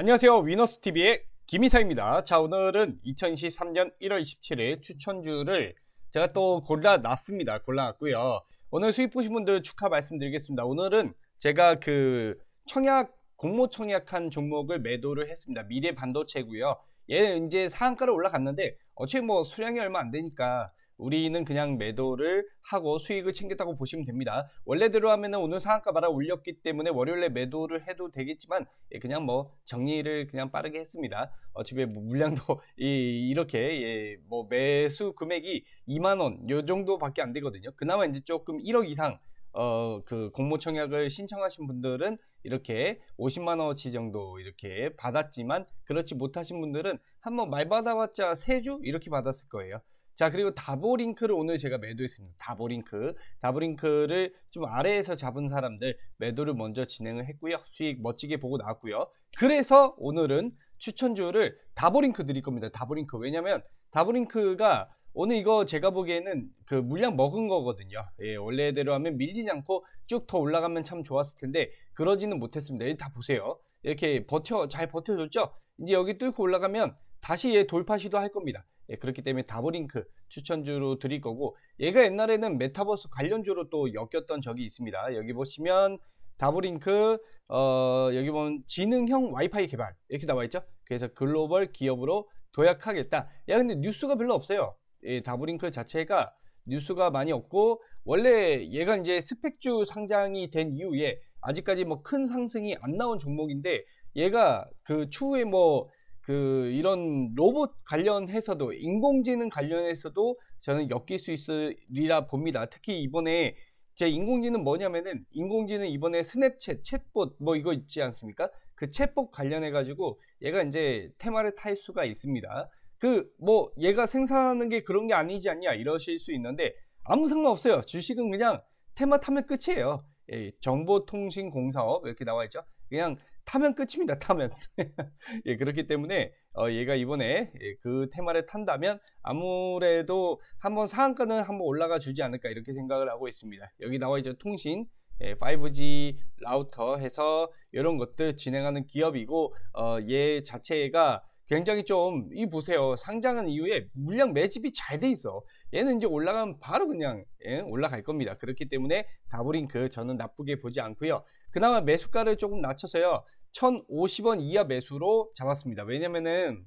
안녕하세요. 위너스TV의 김희사입니다 자, 오늘은 2023년 1월 2 7일 추천주를 제가 또 골라놨습니다. 골라놨고요. 오늘 수입 보신 분들 축하 말씀드리겠습니다. 오늘은 제가 그 청약, 공모 청약한 종목을 매도를 했습니다. 미래 반도체고요. 얘는 이제 상한가로 올라갔는데 어차피 뭐 수량이 얼마 안 되니까 우리는 그냥 매도를 하고 수익을 챙겼다고 보시면 됩니다. 원래대로 하면 오늘 상한가 바라 올렸기 때문에 월요일에 매도를 해도 되겠지만 예, 그냥 뭐 정리를 그냥 빠르게 했습니다. 어차피 뭐 물량도 이, 이렇게 예, 뭐 매수 금액이 2만 원요 정도밖에 안 되거든요. 그나마 이제 조금 1억 이상 어, 그 공모청약을 신청하신 분들은 이렇게 50만원어치 정도 이렇게 받았지만 그렇지 못하신 분들은 한번 말 받아봤자 세주 이렇게 받았을 거예요. 자, 그리고 다보 링크를 오늘 제가 매도했습니다. 다보 링크. 다보 링크를 좀 아래에서 잡은 사람들 매도를 먼저 진행을 했고요. 수익 멋지게 보고 나왔고요. 그래서 오늘은 추천주를 다보 링크 드릴 겁니다. 다보 링크. 왜냐면 다보 링크가 오늘 이거 제가 보기에는 그 물량 먹은 거거든요. 예, 원래대로 하면 밀리지 않고 쭉 더 올라가면 참 좋았을 텐데 그러지는 못했습니다. 여기 다 보세요. 이렇게 버텨 잘 버텨줬죠? 이제 여기 뚫고 올라가면 다시 얘 돌파 시도할 겁니다. 예, 그렇기 때문에 다브링크 추천주로 드릴 거고 얘가 옛날에는 메타버스 관련주로 또 엮였던 적이 있습니다. 여기 보시면 다브링크 어, 여기 보면 지능형 와이파이 개발 이렇게 나와 있죠. 그래서 글로벌 기업으로 도약하겠다. 야 근데 뉴스가 별로 없어요. 예, 다브링크 자체가 뉴스가 많이 없고 원래 얘가 이제 스펙주 상장이 된 이후에 아직까지 뭐 큰 상승이 안 나온 종목인데 얘가 그 추후에 뭐그 이런 로봇 관련해서도 인공지능 관련해서도 저는 엮일 수 있으리라 봅니다. 특히 이번에 제 인공지능 뭐냐면은 인공지능 이번에 스냅챗 챗봇 뭐 이거 있지 않습니까? 그 챗봇 관련해 가지고 얘가 이제 테마를 탈 수가 있습니다. 그 뭐 얘가 생산하는 게 그런 게 아니지 않냐 이러실 수 있는데 아무 상관없어요. 주식은 그냥 테마 타면 끝이에요. 예, 정보통신공사업 이렇게 나와 있죠. 그냥 타면 끝입니다. 타면. 예, 그렇기 때문에 어, 얘가 이번에 예, 그 테마를 탄다면 아무래도 한번 상한가는 한번 올라가 주지 않을까 이렇게 생각을 하고 있습니다. 여기 나와 있죠. 통신 예, 5G 라우터 해서 이런 것들 진행하는 기업이고 어, 얘 자체가 굉장히 좀 이 보세요 상장한 이후에 물량 매집이 잘 돼 있어 얘는 이제 올라가면 바로 그냥 예, 올라갈 겁니다 그렇기 때문에 다브링크 저는 나쁘게 보지 않고요 그나마 매수가를 조금 낮춰서요 1,050원 이하 매수로 잡았습니다. 왜냐면은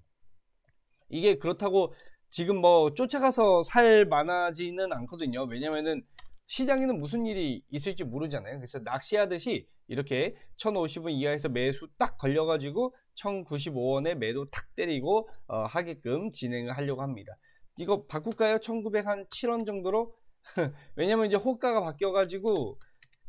이게 그렇다고 지금 뭐 쫓아가서 살 만하지는 않거든요. 왜냐면은 시장에는 무슨 일이 있을지 모르잖아요. 그래서 낚시하듯이 이렇게 1,050원 이하에서 매수 딱 걸려가지고 1,095원에 매도 탁 때리고 어, 하게끔 진행을 하려고 합니다. 이거 바꿀까요? 1,907원 정도로? 왜냐면 이제 호가가 바뀌어가지고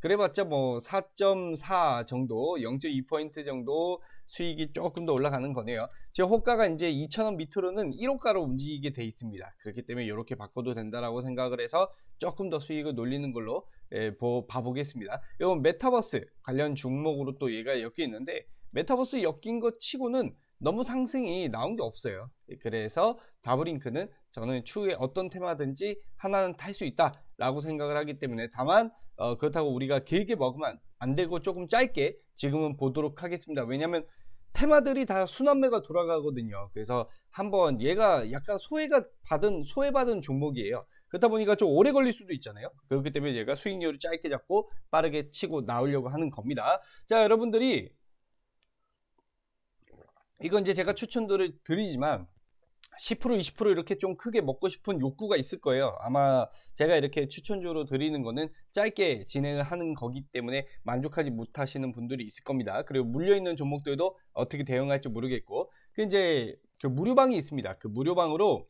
그래봤자 뭐 4.4 정도 0.2포인트 정도 수익이 조금 더 올라가는 거네요 제 호가가 이제 2천원 밑으로는 1호가로 움직이게 돼 있습니다 그렇기 때문에 이렇게 바꿔도 된다라고 생각을 해서 조금 더 수익을 놀리는 걸로 예, 보, 봐보겠습니다 요 메타버스 관련 종목으로 또 얘가 엮여 있는데 메타버스 엮인 것 치고는 너무 상승이 나온 게 없어요. 그래서 다브링크는 저는 추후에 어떤 테마든지 하나는 탈 수 있다라고 생각을 하기 때문에 다만 어 그렇다고 우리가 길게 먹으면 안 되고 조금 짧게 지금은 보도록 하겠습니다. 왜냐하면 테마들이 다 순환매가 돌아가거든요. 그래서 한번 얘가 약간 소외가 받은 소외받은 종목이에요. 그렇다 보니까 좀 오래 걸릴 수도 있잖아요. 그렇기 때문에 얘가 수익률을 짧게 잡고 빠르게 치고 나오려고 하는 겁니다. 자, 여러분들이 이건 이제 제가 추천도를 드리지만 10% 20% 이렇게 좀 크게 먹고 싶은 욕구가 있을 거예요 아마 제가 이렇게 추천주로 드리는 거는 짧게 진행을 하는 거기 때문에 만족하지 못하시는 분들이 있을 겁니다 그리고 물려있는 종목들도 어떻게 대응할지 모르겠고 그 이제 그 무료방이 있습니다 그 무료방으로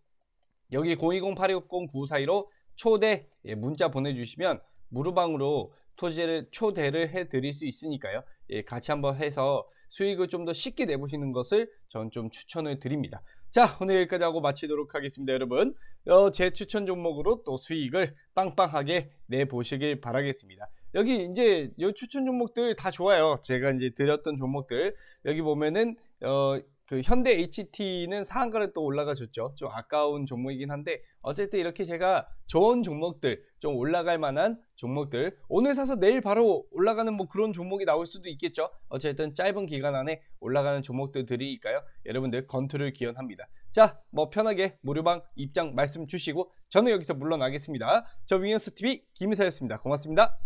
여기 020-860-9542로 초대 예, 문자 보내주시면 무료방으로 토지를 초대를 해 드릴 수 있으니까요. 예, 같이 한번 해서 수익을 좀 더 쉽게 내보시는 것을 전 좀 추천을 드립니다. 자, 오늘 여기까지 하고 마치도록 하겠습니다, 여러분. 어, 제 추천 종목으로 또 수익을 빵빵하게 내보시길 바라겠습니다. 여기 이제 요 추천 종목들 다 좋아요. 제가 이제 드렸던 종목들 여기 보면은 어그 현대 HT는 상한가를 또 올라가 줬죠. 좀 아까운 종목이긴 한데 어쨌든 이렇게 제가 좋은 종목들 좀 올라갈 만한 종목들 오늘 사서 내일 바로 올라가는 뭐 그런 종목이 나올 수도 있겠죠. 어쨌든 짧은 기간 안에 올라가는 종목들드이니까요 여러분들 건투를 기원합니다. 자, 뭐 편하게 무료방 입장 말씀 주시고 저는 여기서 물러나겠습니다. 저 위너스 TV 김희사였습니다. 고맙습니다.